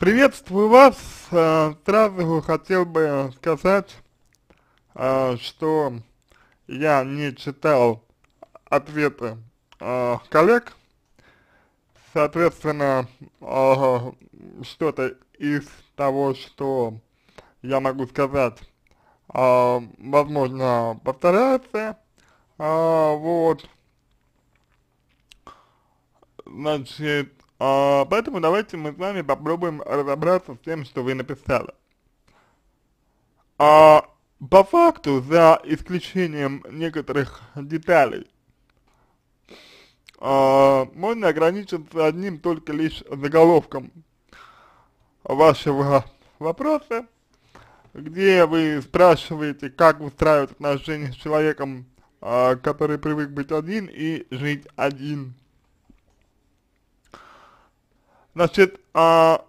Приветствую вас. Э, сразу хотел бы сказать, э, что я не читал ответы э, коллег. Соответственно, что-то из того, что я могу сказать, возможно, повторяется. Вот. Значит, а, поэтому давайте мы с вами попробуем разобраться с тем, что вы написали. А, по факту, за исключением некоторых деталей, а, можно ограничиться одним только лишь заголовком вашего вопроса, где вы спрашиваете, как устраивают отношения с человеком, а, который привык быть один и жить один значит, а,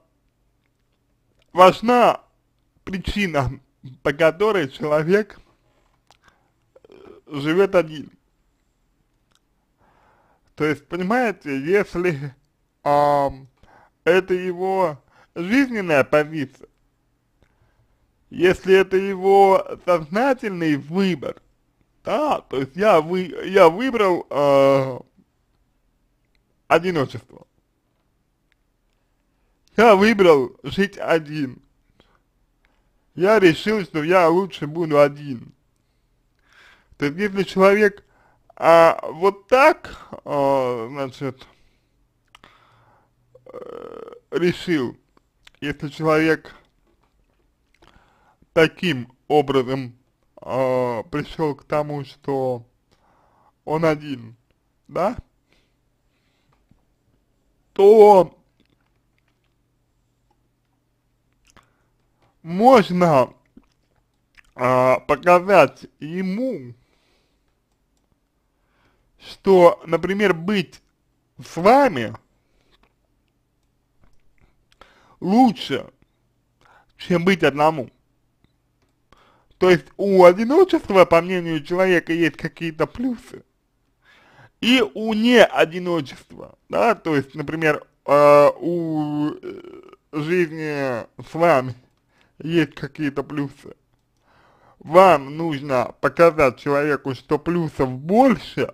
важна причина, по которой человек э, живет один. То есть, понимаете, если а, это его жизненная позиция, если это его сознательный выбор, да, то есть я, вы, я выбрал э, одиночество, я выбрал жить один. Я решил, что я лучше буду один. То есть, если человек а, вот так, а, значит, э, решил, если человек таким образом э, пришел к тому, что он один, да, то можно а, показать ему, что, например, быть с вами лучше, чем быть одному. То есть у одиночества, по мнению человека, есть какие-то плюсы. И у неодиночества, да, то есть, например, а, э, у жизни с вами есть какие-то плюсы. Вам нужно показать человеку, что плюсов больше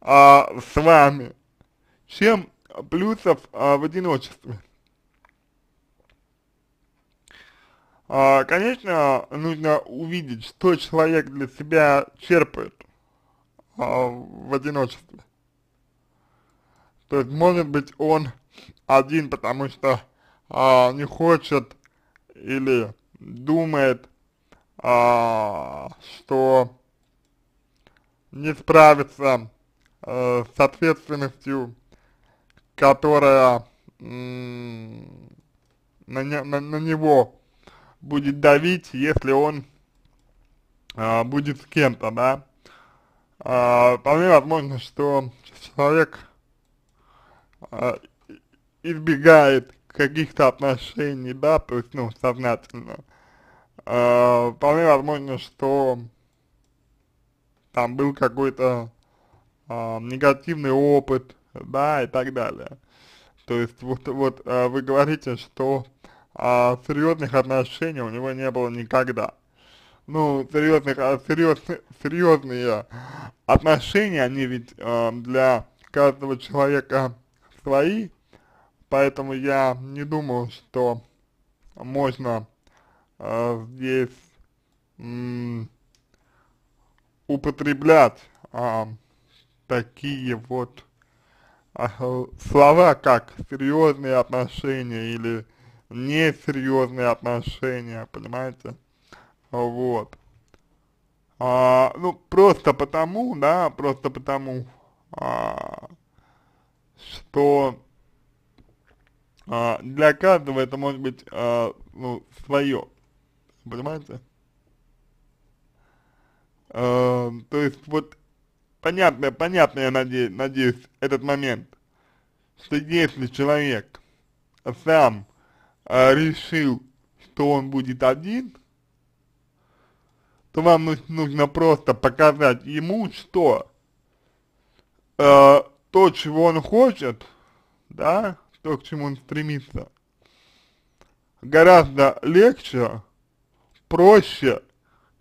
а, с вами, чем плюсов а, в одиночестве. А, конечно, нужно увидеть, что человек для себя черпает а, в одиночестве. То есть, может быть, он один, потому что а, не хочет или думает, а, что не справится э, с ответственностью, которая на, не, на, на него будет давить, если он а, будет с кем-то, да. А, вполне возможно, что человек а, избегает каких-то отношений, да, то есть, ну, сознательно, э, вполне возможно, что там был какой-то э, негативный опыт, да, и так далее. То есть, вот, вот э, вы говорите, что э, серьезных отношений у него не было никогда. Ну, серьезных, серьез, серьезные отношения, они ведь э, для каждого человека свои, Поэтому я не думаю, что можно э, здесь употреблять э, такие вот а, слова, как серьезные отношения или несерьезные отношения, понимаете? Вот. А, ну, просто потому, да, просто потому, а, что а, для каждого это может быть, а, ну, свое, понимаете? А, то есть, вот, понятно, понятно, я надеюсь, надеюсь, этот момент, что если человек сам а, решил, что он будет один, то вам нужно просто показать ему, что э, то, чего он хочет, да, то, к чему он стремится. Гораздо легче, проще,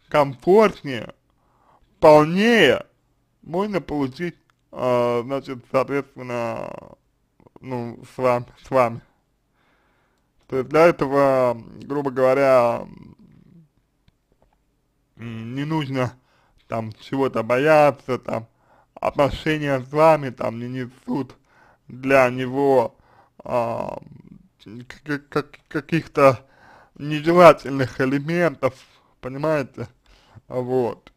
комфортнее, полнее можно получить, э, значит, соответственно, ну, с вами, с вами. То есть для этого, грубо говоря, не нужно там чего-то бояться, там отношения с вами там не несут для него а, каких-то нежелательных элементов, понимаете, вот.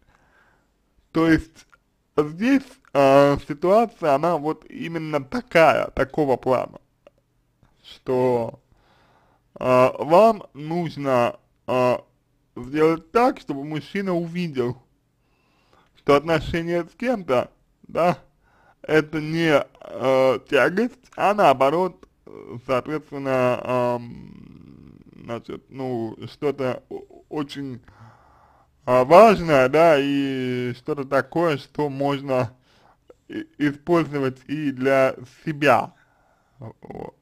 То есть здесь а, ситуация, она вот именно такая, такого плана, что а, вам нужно а, сделать так, чтобы мужчина увидел, что отношения с кем-то, да, это не э, тягость, а наоборот соответственно, значит, ну, что-то очень а, важное, да, и что-то такое, что можно использовать и для себя. Вот.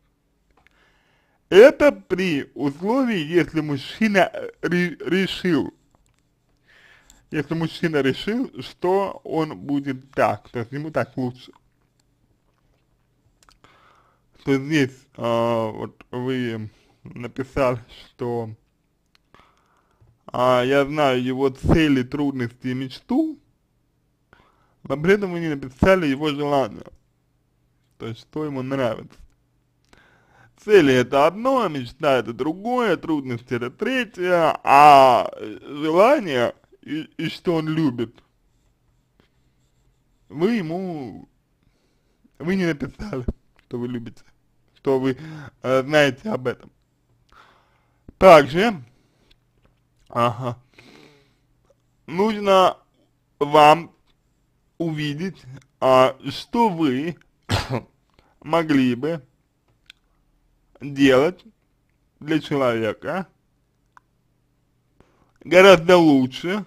Это при условии, если мужчина э, решил, если мужчина решил, что он будет так, то есть ему так лучше что здесь а, вот вы написали, что а, я знаю его цели, трудности и мечту, но при этом вы не написали его желания то есть что ему нравится. Цели это одно, а мечта это другое, трудности это третье, а э, желание и, и что он любит, вы ему, вы не написали, что вы любите что вы э, знаете об этом. Также ага, нужно вам увидеть, а, что вы могли бы делать для человека гораздо лучше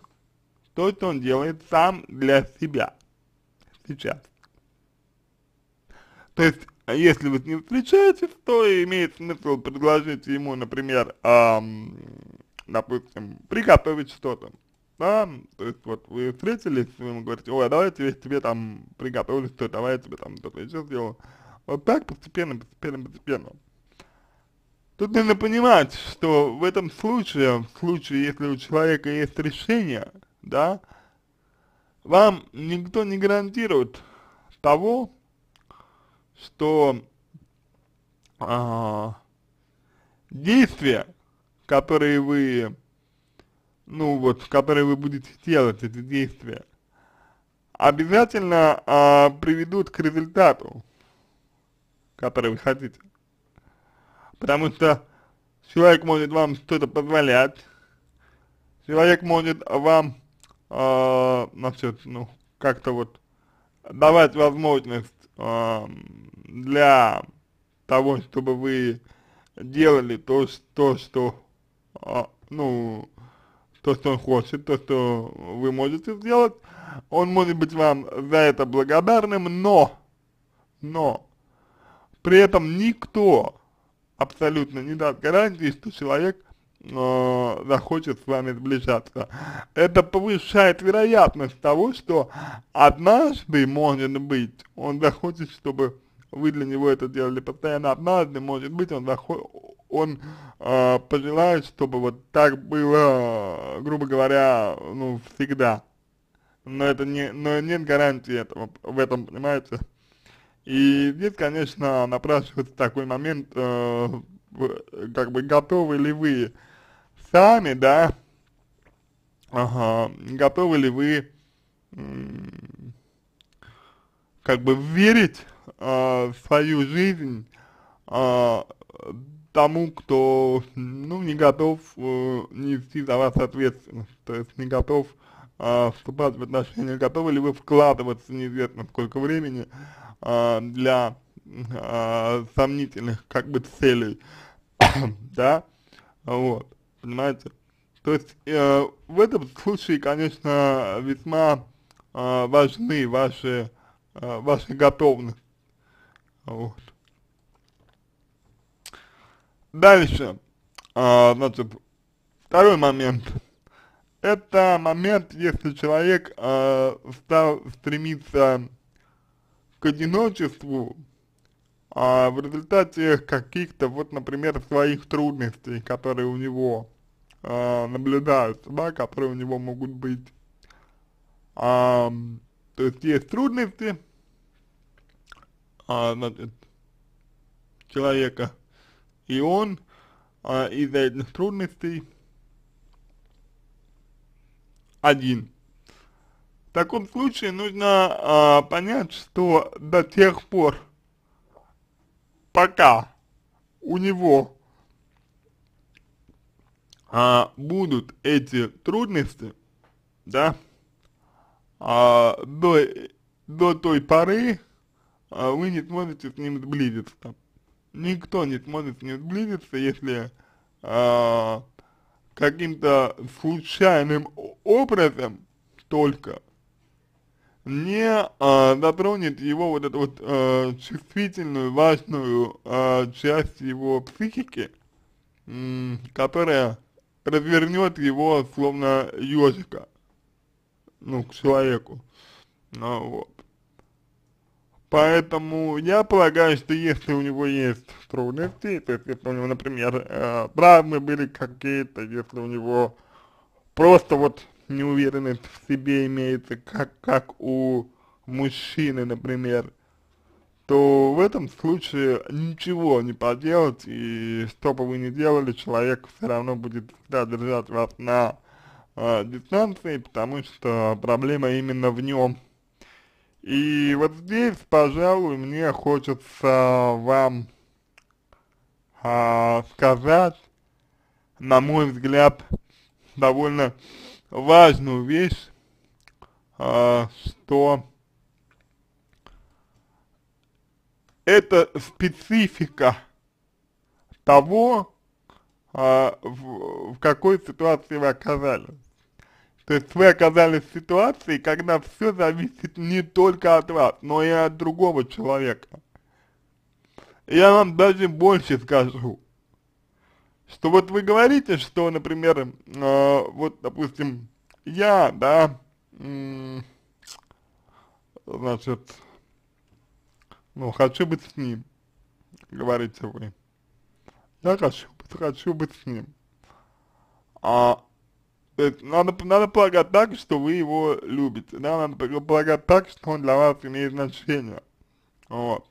то, что он делает сам для себя сейчас. То есть а если вы с ним встречаетесь, то имеет смысл предложить ему, например, эм, допустим, приготовить что-то, да, то есть вот вы встретились, вы ему говорите, ой, а давай я тебе, тебе там приготовлю что-то, давай я тебе там что-то еще сделаю. Вот так постепенно, постепенно, постепенно. Тут нужно понимать, что в этом случае, в случае, если у человека есть решение, да, вам никто не гарантирует того, что а, действия, которые вы, ну вот, которые вы будете делать, эти действия, обязательно а, приведут к результату, который вы хотите. Потому что человек может вам что-то позволять, человек может вам, а, значит, ну, как-то вот давать возможность для того, чтобы вы делали то, то что, а, ну, то, что он хочет, то, что вы можете сделать. Он может быть вам за это благодарным, но, но, при этом никто абсолютно не даст гарантии, что человек э, захочет с вами сближаться. Это повышает вероятность того, что однажды, может быть, он захочет, чтобы вы для него это делали постоянно. Однажды, может быть, он, заход, он э, пожелает, чтобы вот так было, грубо говоря, ну, всегда. Но это не, но нет гарантии этого, в этом, понимаете? И здесь, конечно, напрашивается такой момент, э, как бы готовы ли вы сами, да, ага, готовы ли вы как бы верить э, свою жизнь э, тому, кто, ну, не готов э, нести за вас ответственность, то есть не готов э, вступать в отношения, готовы ли вы вкладываться неизвестно сколько времени э, для э, сомнительных, как бы, целей, да, вот, понимаете? То есть э, в этом случае, конечно, весьма э, важны ваши, э, ваша готовность вот. Дальше, а, значит, второй момент. Это момент, если человек а, стал стремиться к одиночеству а, в результате каких-то, вот, например, своих трудностей, которые у него а, наблюдаются, да, которые у него могут быть. А, то есть есть трудности, а, человека. И он а, из-за этих трудностей один. В таком случае нужно а, понять, что до тех пор, пока у него а, будут эти трудности, да, а, до, до той поры а вы не сможете с ним сблизиться. Никто не сможет с ним сблизиться, если а, каким-то случайным образом только не а, затронет его вот эту вот а, чувствительную, важную а, часть его психики, которая развернет его словно ежика, ну, к человеку. Ну, вот. Поэтому я полагаю, что если у него есть трудности, то есть если у него, например, э, травмы были какие-то, если у него просто вот неуверенность в себе имеется, как, как у мужчины, например, то в этом случае ничего не поделать, и что бы вы ни делали, человек все равно будет всегда держать вас на э, дистанции, потому что проблема именно в нем, и вот здесь, пожалуй, мне хочется вам а, сказать, на мой взгляд, довольно важную вещь, а, что это специфика того, а, в, в какой ситуации вы оказались. То есть вы оказались в ситуации, когда все зависит не только от вас, но и от другого человека. Я вам даже больше скажу, что вот вы говорите, что, например, э, вот, допустим, я, да, значит, ну, хочу быть с ним, говорите вы. Я хочу, хочу быть с ним. А, надо, надо полагать так, что вы его любите, да, надо полагать так, что он для вас имеет значение, вот.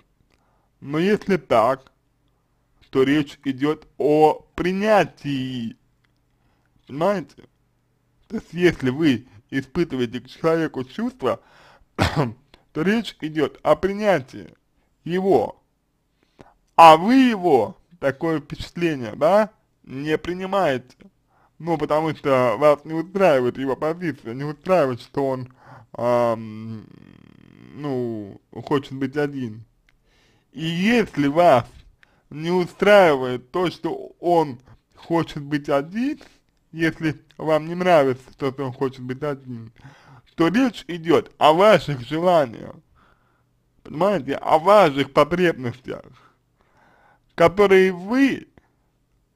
Но если так, то речь идет о принятии, понимаете? То есть если вы испытываете к человеку чувства, то речь идет о принятии его, а вы его, такое впечатление, да, не принимаете ну, потому что вас не устраивает его позиция, не устраивает, что он, эм, ну, хочет быть один. И если вас не устраивает то, что он хочет быть один, если вам не нравится то, что он хочет быть один, то речь идет о ваших желаниях, понимаете, о ваших потребностях, которые вы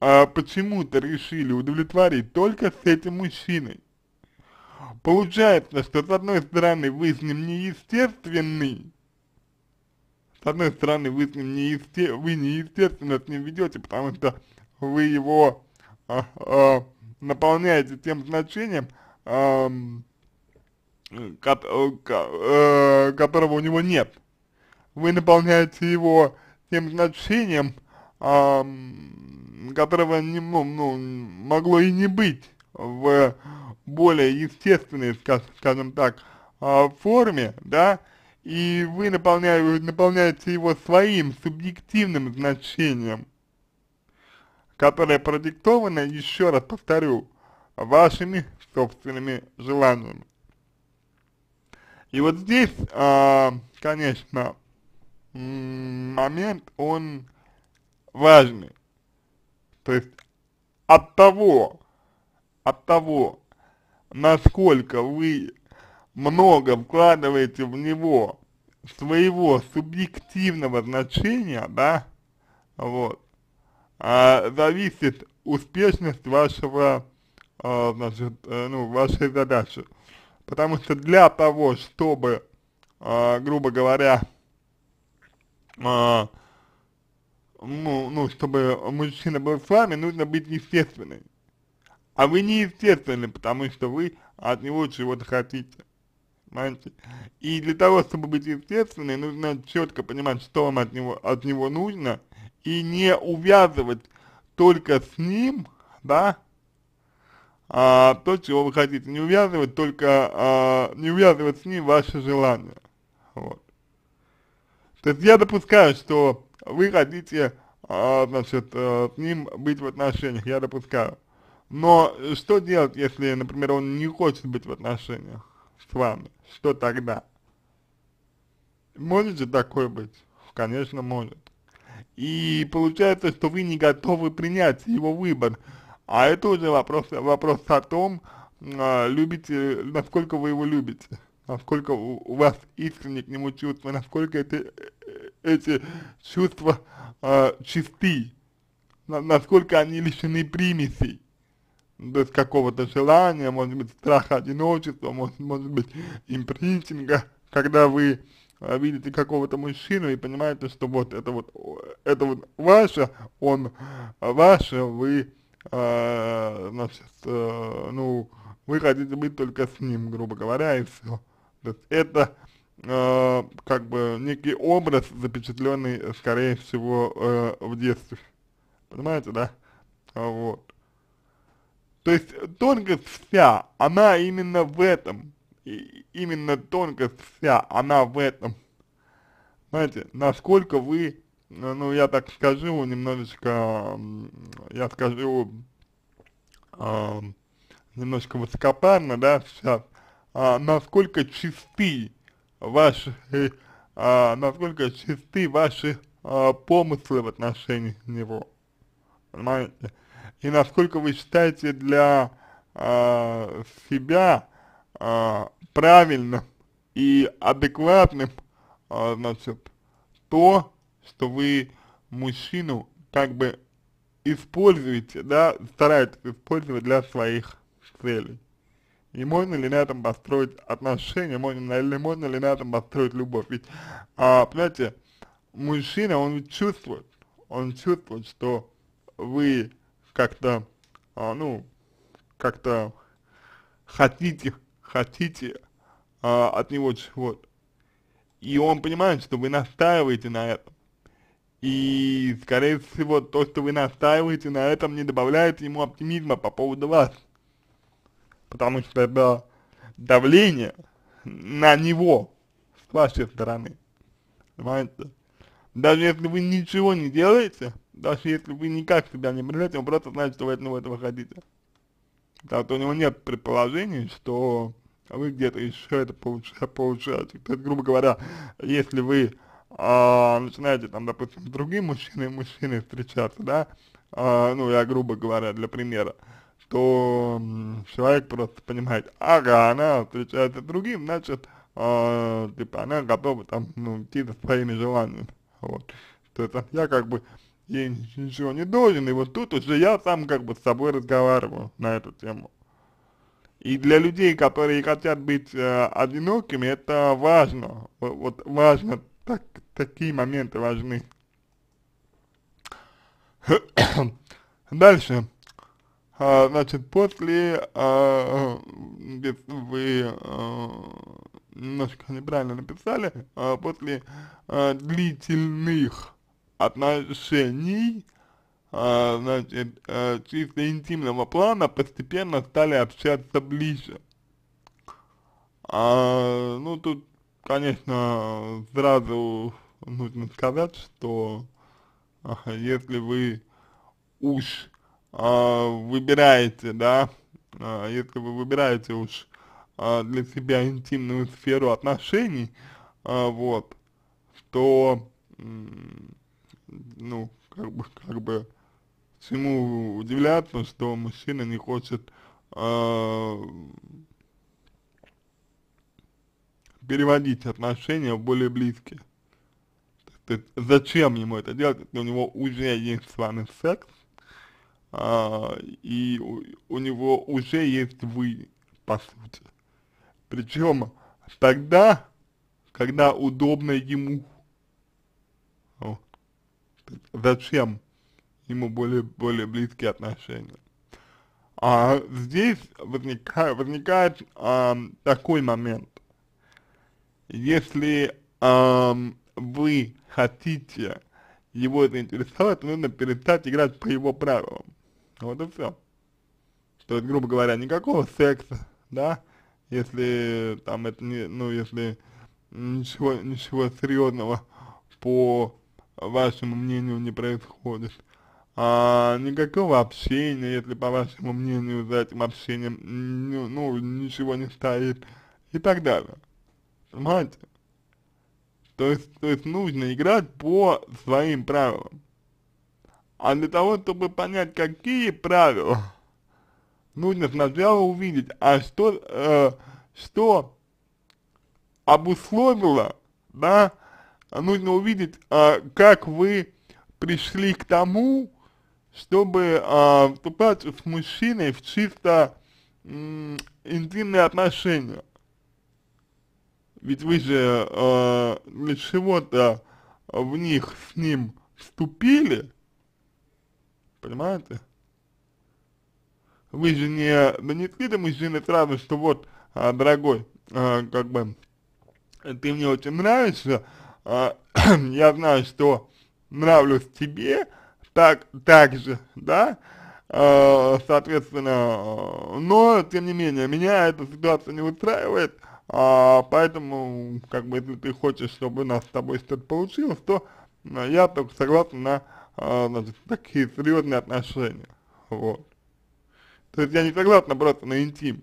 а, почему-то решили удовлетворить только с этим мужчиной. Получается, что с одной стороны вы с ним неестественны, с одной стороны вы с ним неесте, вы неестественно с ним ведете, потому что вы его а, а, наполняете тем значением, а, ко, ко, э, которого у него нет. Вы наполняете его тем значением, а, которого не, ну, ну, могло и не быть в более естественной, скажем так, а, форме, да, и вы наполняете, наполняете его своим субъективным значением, которое продиктовано, еще раз повторю, вашими собственными желаниями. И вот здесь, а, конечно, момент, он важный. То есть от того, от того, насколько вы много вкладываете в него своего субъективного значения, да, вот, а, зависит успешность вашего, а, значит, э, ну, вашей задачи. Потому что для того, чтобы, а, грубо говоря, а, ну, ну, чтобы мужчина был с вами, нужно быть естественным. А вы не естественны, потому что вы от него чего-то хотите. Понимаете? И для того, чтобы быть естественной, нужно четко понимать, что вам от него, от него нужно, и не увязывать только с ним, да, а, то, чего вы хотите, не увязывать только, а, не увязывать с ним ваши желания, вот. То есть я допускаю, что вы хотите, а, значит, э, с ним быть в отношениях, я допускаю. Но что делать, если, например, он не хочет быть в отношениях с вами? Что тогда? Можете такой быть? Конечно, может. И получается, что вы не готовы принять его выбор. А это уже вопрос, вопрос о том, а, любите, насколько вы его любите насколько у, у вас искренне к нему чувства, насколько эти, э, э, эти чувства э, чисты, на, насколько они лишены примесей, то есть какого-то желания, может быть, страха одиночества, может, может быть, импринтинга, когда вы а, видите какого-то мужчину и понимаете, что вот это вот, это вот ваше, он а, ваше, вы, э, значит, э, ну, вы хотите быть только с ним, грубо говоря, и все. То есть это э, как бы некий образ, запечатленный, э, скорее всего, э, в детстве. Понимаете, да? А вот. То есть тонкость вся, она именно в этом. И именно тонкость вся, она в этом. Знаете, насколько вы, э, ну я так скажу немножечко, я скажу э, немножко высокопарно, да, сейчас, а, насколько чисты ваши, а, насколько чисты ваши а, помыслы в отношении него, понимаете? И насколько вы считаете для а, себя а, правильным и адекватным, а, значит, то, что вы мужчину как бы используете, да, стараетесь использовать для своих целей. И можно ли на этом построить отношения, можно ли, можно ли на этом построить любовь? Ведь, а, понимаете, мужчина, он чувствует, он чувствует, что вы как-то, а, ну, как-то хотите, хотите а, от него чего-то. И он понимает, что вы настаиваете на этом. И, скорее всего, то, что вы настаиваете на этом, не добавляет ему оптимизма по поводу вас потому что это давление на него с вашей стороны. Понимаете? Даже если вы ничего не делаете, даже если вы никак себя не проявляете, он просто знает, что вы от него этого хотите. Так, что у него нет предположений, что вы где-то еще это получаете. То есть, грубо говоря, если вы а, начинаете там, допустим, с другим мужчиной, мужчиной встречаться, да, а, ну, я грубо говоря, для примера, что человек просто понимает, ага, она встречается с другим, значит, э, типа, она готова там, ну, идти за своими желаниями, вот. То есть я как бы ей ничего не должен, и вот тут уже я сам как бы с собой разговариваю на эту тему. И для людей, которые хотят быть э, одинокими, это важно, вот важно, так, такие моменты важны. Дальше. А, значит, после, а, вы а, немножко неправильно написали, а, после а, длительных отношений, а, значит, а, чисто интимного плана постепенно стали общаться ближе. А, ну, тут, конечно, сразу нужно сказать, что а, если вы уж а, выбираете, да, а, если вы выбираете уж а, для себя интимную сферу отношений, вот, то, ну, как бы, как бы, чему удивляться, что мужчина не хочет переводить отношения в более близкие. То есть, зачем ему это делать, если у него уже есть с вами секс, а, и у, у него уже есть вы, по сути. Причем тогда, когда удобно ему. Вот. Зачем ему более, более близкие отношения? А здесь возникает, возникает а, такой момент. Если а, вы хотите его заинтересовать, нужно перестать играть по его правилам. Вот и все. То есть, грубо говоря, никакого секса, да, если там это не, ну, если ничего, ничего серьезного по вашему мнению не происходит. А, никакого общения, если по вашему мнению за этим общением, ну, ну ничего не стоит и так далее. Понимаете? То есть, то есть нужно играть по своим правилам. А для того, чтобы понять, какие правила, нужно сначала увидеть, а что, э, что обусловило, да, нужно увидеть, э, как вы пришли к тому, чтобы э, вступать с мужчиной в чисто э, интимные отношения. Ведь вы же э, для чего-то в них с ним вступили, понимаете? Вы же не донесли до мужчины сразу, что вот, а, дорогой, а, как бы, ты мне очень нравишься, а, я знаю, что нравлюсь тебе, так, так же, да, а, соответственно, но, тем не менее, меня эта ситуация не устраивает, а, поэтому, как бы, если ты хочешь, чтобы у нас с тобой что-то получилось, то а, я только согласен на а, значит, ну, такие серьезные отношения, вот. То есть я не согласна просто на интим.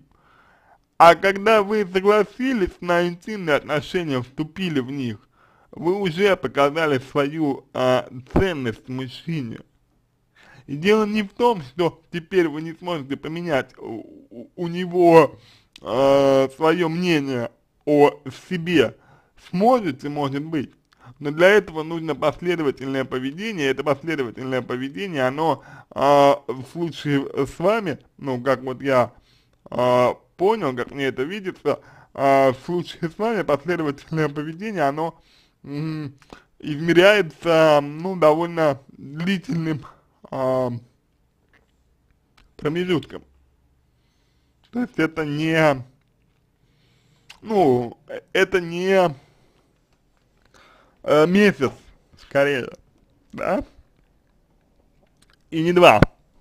А когда вы согласились на интимные отношения, вступили в них, вы уже показали свою а, ценность мужчине. И дело не в том, что теперь вы не сможете поменять у, у него э, а, свое мнение о себе. Сможете, может быть, но для этого нужно последовательное поведение, это последовательное поведение, оно э, в случае с вами, ну, как вот я э, понял, как мне это видится, э, в случае с вами последовательное поведение, оно э, измеряется, ну, довольно длительным э, промежутком. То есть это не, ну, э, это не э, месяц, скорее, да? И не два,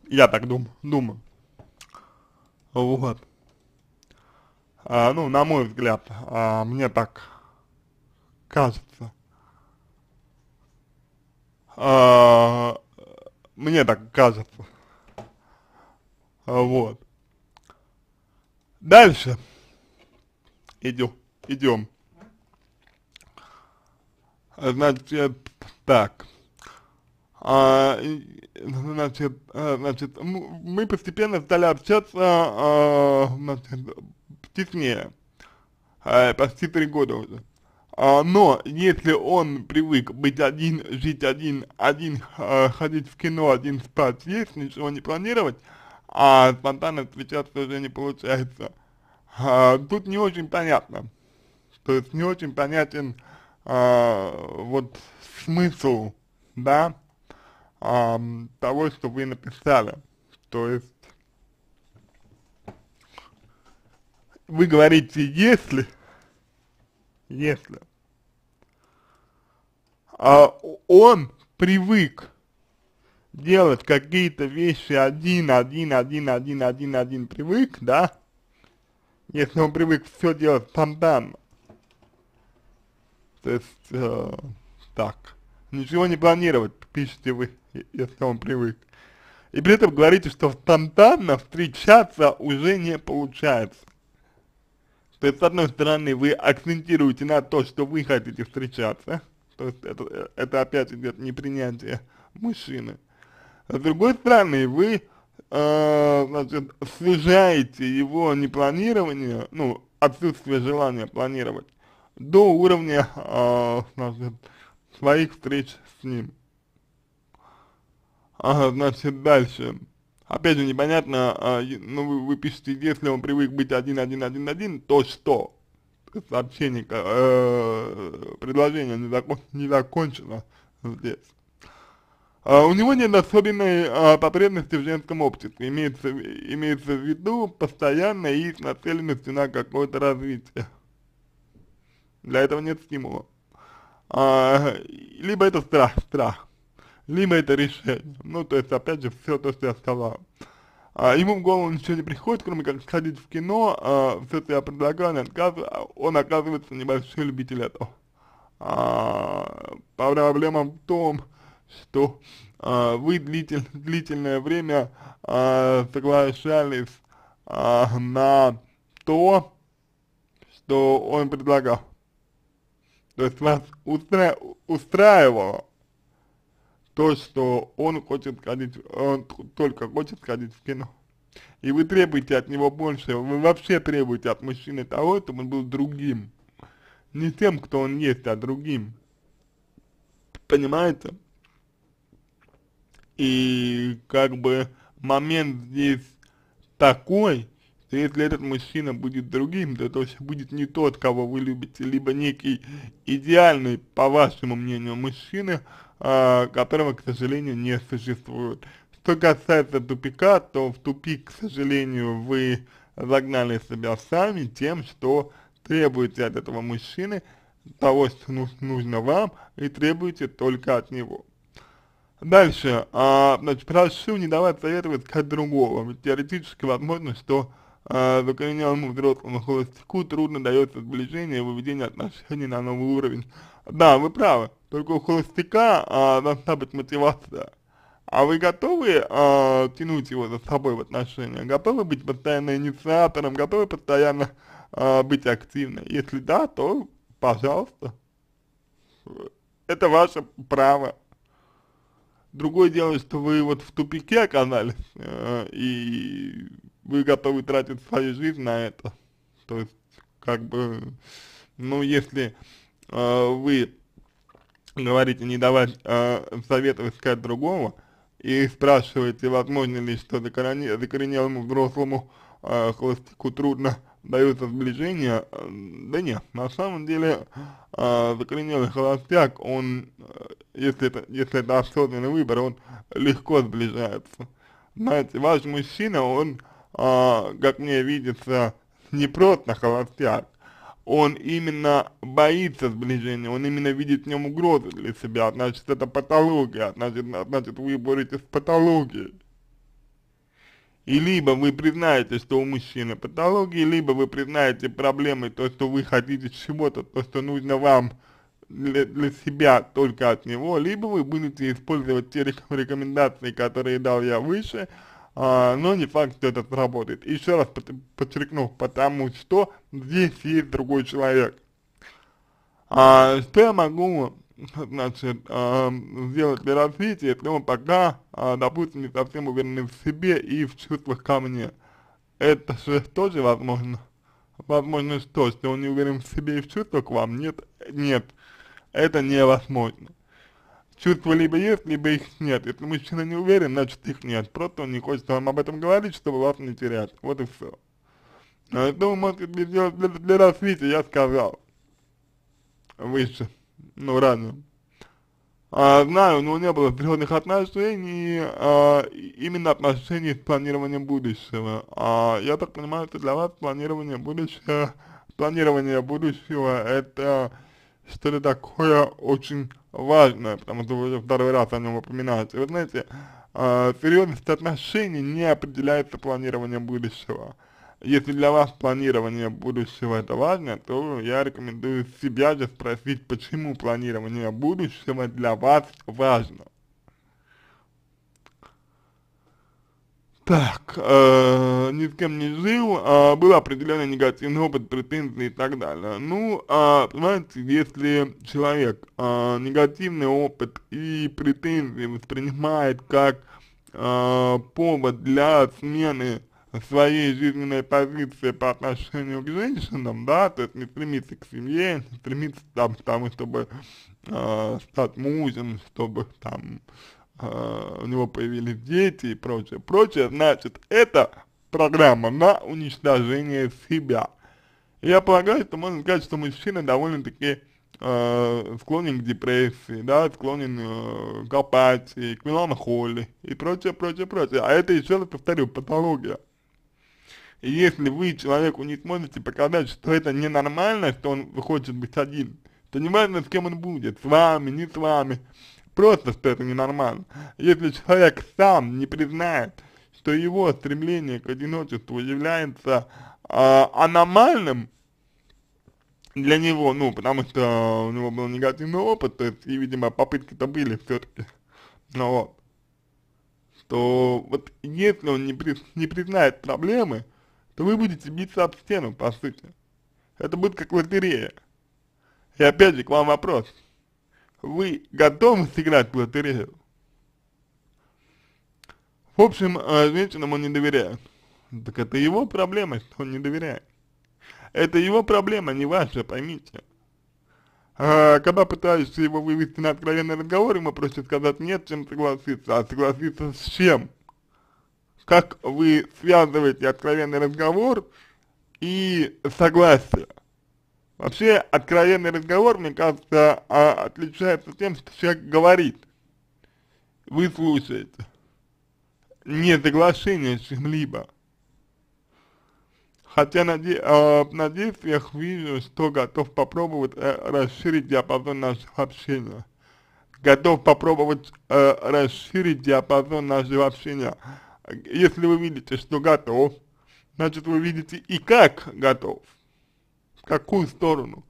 я так дум, думаю. Вот. А, ну, на мой взгляд, а, мне так кажется. А, мне так кажется. А, вот. Дальше. Идем. Идем. Э, значит, так. А, значит, э, значит, мы постепенно стали общаться, а, значит, теснее, а, почти три года уже. А, но если он привык быть один, жить один, один а, ходить в кино, один спать, есть, ничего не планировать, а спонтанно встречаться уже не получается, а, тут не очень понятно. То есть не очень понятен а, э, вот смысл, да, э, того, что вы написали. То есть вы говорите, если, если э, он привык делать какие-то вещи один, один, один, один, один, один, привык, да, если он привык все делать спонтанно, то есть, э, так. Ничего не планировать, пишите вы, если он привык. И при этом говорите, что спонтанно встречаться уже не получается. То есть, с одной стороны, вы акцентируете на то, что вы хотите встречаться, то есть это, это опять идет непринятие мужчины. А с другой стороны, вы, э, значит, сужаете его непланирование, ну, отсутствие желания планировать, до уровня э, а, значит, своих встреч с ним. Ага, значит, дальше. Опять же, непонятно, э, ну вы, вы пишете, если он привык быть один, один, один, один, то что? Сообщение, э, предложение не, закон, не закончено здесь. Uh, у него нет особенной uh, потребности в женском обществе, имеется, имеется в виду постоянная их нацеленность на какое-то развитие для этого нет стимула. А, либо это страх, страх, либо это решение. Ну, то есть, опять же, все то, что я сказал. А, ему в голову ничего не приходит, кроме как сходить в кино, а, все, что я предлагаю, отказ, он оказывается небольшой любитель этого. А, проблема в том, что а, вы длитель, длительное время а, соглашались а, на то, что он предлагал. То есть вас устра устраивало то, что он хочет ходить, он только хочет ходить в кино. И вы требуете от него больше, вы вообще требуете от мужчины того, чтобы он был другим. Не тем, кто он есть, а другим. Понимаете? И как бы момент здесь такой, то если этот мужчина будет другим, то есть будет не тот, кого вы любите, либо некий идеальный, по вашему мнению, мужчина, э, которого, к сожалению, не существует. Что касается тупика, то в тупик, к сожалению, вы загнали себя сами тем, что требуете от этого мужчины того, что нужно вам, и требуете только от него. Дальше, а, значит, прошу не давать советовать как другого, ведь теоретически возможно, что э, закоренелому взрослому холостяку трудно дается сближение и выведение отношений на новый уровень. Да, вы правы, только у холостяка э, должна быть мотивация. А вы готовы э, тянуть его за собой в отношения? Готовы быть постоянно инициатором? Готовы постоянно э, быть активной? Если да, то пожалуйста. Это ваше право. Другое дело, что вы вот в тупике оказались, э, и вы готовы тратить свою жизнь на это. То есть, как бы, ну, если э, вы говорите не давать э, советов искать другого, и спрашиваете, возможно ли, что закоренелому взрослому э, холостяку трудно дается сближение, э, да нет, на самом деле э, закоренелый холостяк, он, э, если это, если это осознанный выбор, он легко сближается. Знаете, ваш мужчина, он э, а, как мне видится, не просто холостяк, он именно боится сближения, он именно видит в нем угрозы для себя, значит, это патология, значит, значит вы боретесь с патологией. И либо вы признаете, что у мужчины патологии, либо вы признаете проблемой то, что вы хотите чего-то, то, что нужно вам для, для себя только от него, либо вы будете использовать те рекомендации, которые дал я выше, а, но не факт, что этот работает. Еще раз подчеркну, потому что здесь есть другой человек. А, что я могу, значит, а, сделать для развития, если пока, а, допустим, не совсем уверены в себе и в чувствах ко мне? Это же тоже возможно. Возможно что, что он не уверен в себе и в чувствах к вам? Нет, нет, это невозможно. Чувства либо есть, либо их нет. Если мужчина не уверен, значит их нет. Просто он не хочет вам об этом говорить, чтобы вас не терять. Вот и все. А это вы можете сделать для, для развития, я сказал. Выше. Ну, ранее. А, знаю, у него не было серьезных отношений, а, именно отношений с планированием будущего. А, я так понимаю, что для вас планирование будущего, планирование будущего это что-то такое очень важное, потому что вы уже второй раз о нем упоминаете. Вы знаете, э, а, серьезность отношений не определяется планированием будущего. Если для вас планирование будущего это важно, то я рекомендую себя же спросить, почему планирование будущего для вас важно. так, э, ни с кем не жил, э, был определенный негативный опыт, претензии и так далее. Ну, э, понимаете, если человек э, негативный опыт и претензии воспринимает как э, повод для смены своей жизненной позиции по отношению к женщинам, да, то есть не стремится к семье, не стремится там к тому, чтобы э, стать мужем, чтобы там а, у него появились дети и прочее, прочее, значит, это программа на уничтожение себя. Я полагаю, что можно сказать, что мужчина довольно-таки э, склонен к депрессии, да, склонен э, а, к апатии, к меланхолии и прочее, прочее, прочее. А это, еще раз повторю, патология. И если вы человеку не сможете показать, что это ненормально, что он хочет быть один, то не важно, с кем он будет, с вами, не с вами, просто что это ненормально. Если человек сам не признает, что его стремление к одиночеству является э, аномальным для него, ну, потому что у него был негативный опыт, то есть, и, видимо, попытки-то были все-таки, ну вот, то вот если он не, при, не признает проблемы, то вы будете биться об стену, по сути. Это будет как лотерея. И опять же, к вам вопрос, вы готовы сыграть в лотерею? В общем, женщинам а, он не доверяет. Так это его проблема, что он не доверяет. Это его проблема, не ваша, поймите. А, когда пытаешься его вывести на откровенный разговор, ему проще сказать нет, чем согласиться. А согласиться с чем? Как вы связываете откровенный разговор и согласие? Вообще откровенный разговор, мне кажется, а, отличается тем, что человек говорит, вы слушаете, не соглашение с чем-либо. Хотя на, де, э, на действиях вижу, что готов попробовать э, расширить диапазон нашего общения. Готов попробовать э, расширить диапазон нашего общения. Если вы видите, что готов, значит вы видите и как готов какую сторону,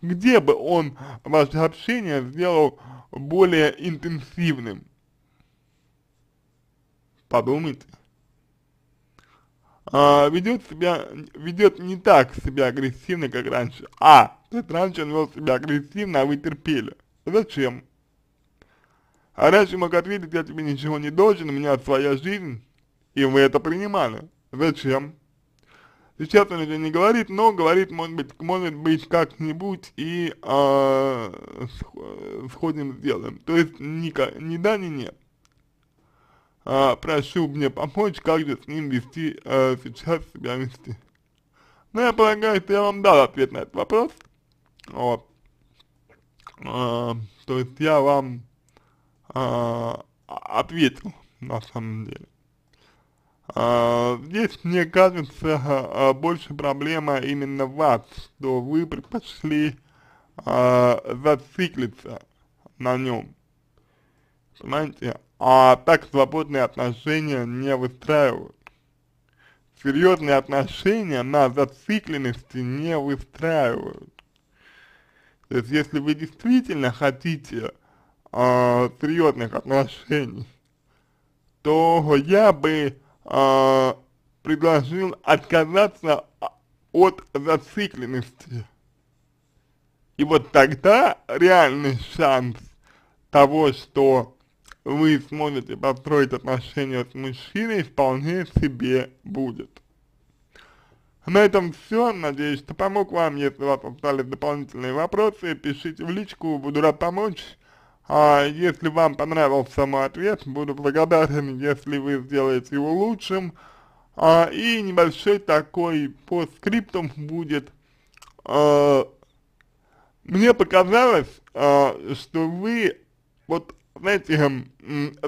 где бы он ваше общение сделал более интенсивным. Подумайте. А, ведет себя, ведет не так себя агрессивно, как раньше. А, то раньше он вел себя агрессивно, а вы терпели. Зачем? А раньше мог ответить, я тебе ничего не должен, у меня своя жизнь, и вы это принимали. Зачем? Сейчас он это не говорит, но говорит, может быть, может быть как-нибудь и э, сходим сделаем. То есть ни, ни да, ни нет. А, прошу мне помочь, как же с ним вести, а, сейчас себя вести. Ну, я полагаю, что я вам дал ответ на этот вопрос. Вот. А, то есть я вам а, ответил, на самом деле. А, здесь, мне кажется, а, больше проблема именно в вас, что вы предпочли а, зациклиться на нем. Понимаете? А так свободные отношения не выстраивают. Серьезные отношения на зацикленности не выстраивают. То есть, если вы действительно хотите э, серьезных отношений, то я бы а, предложил отказаться от зацикленности. И вот тогда реальный шанс того, что вы сможете построить отношения с мужчиной, вполне себе будет. На этом все. Надеюсь, что помог вам. Если у вас остались дополнительные вопросы, пишите в личку, буду рад помочь. А, если вам понравился мой ответ, буду благодарен, если вы сделаете его лучшим. А, и небольшой такой по скриптам будет. А, мне показалось, а, что вы, вот, знаете, эм,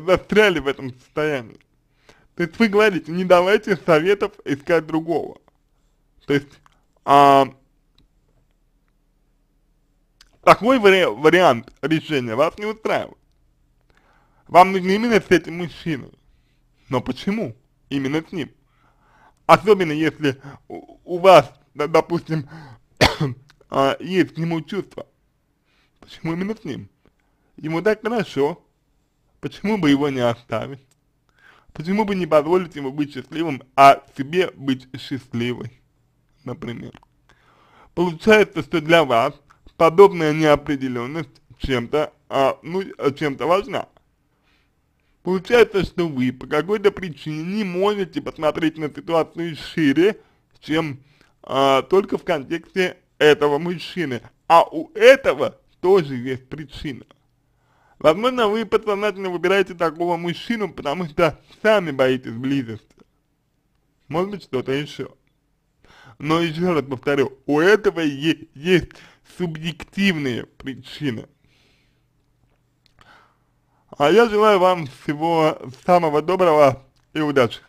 застряли в этом состоянии. То есть вы говорите, не давайте советов искать другого. То есть, а, такой вари вариант решения вас не устраивает. Вам нужно именно с этим мужчиной. Но почему именно с ним? Особенно если у, у вас, допустим, а, есть к нему чувства. Почему именно с ним? Ему так хорошо. Почему бы его не оставить? Почему бы не позволить ему быть счастливым, а себе быть счастливой, например? Получается, что для вас подобная неопределенность чем-то, а, ну, а чем-то важна. Получается, что вы по какой-то причине не можете посмотреть на ситуацию шире, чем а, только в контексте этого мужчины. А у этого тоже есть причина. Возможно, вы подсознательно выбираете такого мужчину, потому что сами боитесь близости. Может быть, что-то еще. Но еще раз повторю, у этого есть субъективные причины. А я желаю вам всего самого доброго и удачи.